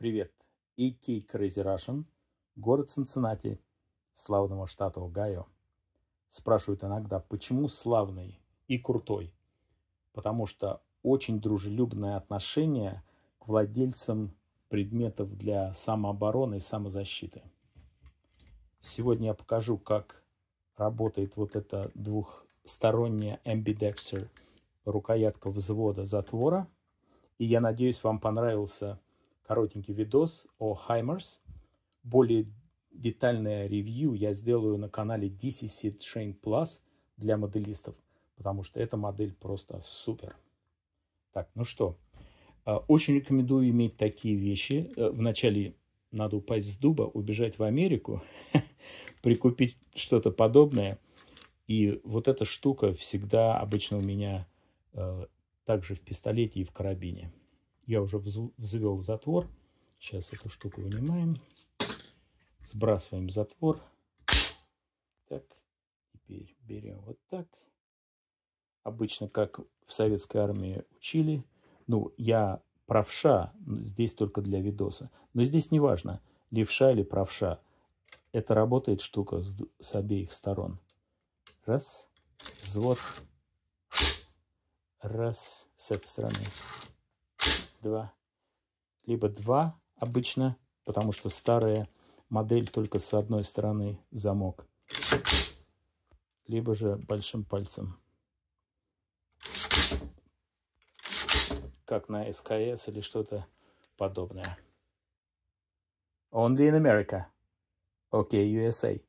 Привет! AK Crazy Russian, город Цинциннати, славного штата Огайо. Спрашивают иногда, почему славный и крутой? Потому что очень дружелюбное отношение к владельцам предметов для самообороны и самозащиты. Сегодня я покажу, как работает вот эта двухсторонняя ambidexter рукоятка взвода затвора. И я надеюсь, вам понравился коротенький видос о Хаймерс. Более детальное ревью я сделаю на канале DCC Train Plus для моделистов, потому что эта модель просто супер. Так, ну что, э, очень рекомендую иметь такие вещи. Э, вначале надо упасть с дуба, убежать в Америку, прикупить что-то подобное. И вот эта штука всегда обычно у меня э, также в пистолете и в карабине я уже взвел затвор. Сейчас эту штуку вынимаем. Сбрасываем затвор. Так, теперь берем вот так. Обычно, как в советской армии учили, ну, я правша, здесь только для видоса. Но здесь не важно, левша или правша. Это работает штука с, с обеих сторон. Раз, взвод. Раз, с этой стороны. 2, либо два обычно, потому что старая модель только с одной стороны замок, либо же большим пальцем. Как на СКС или что-то подобное. Only in America. Okay, USA.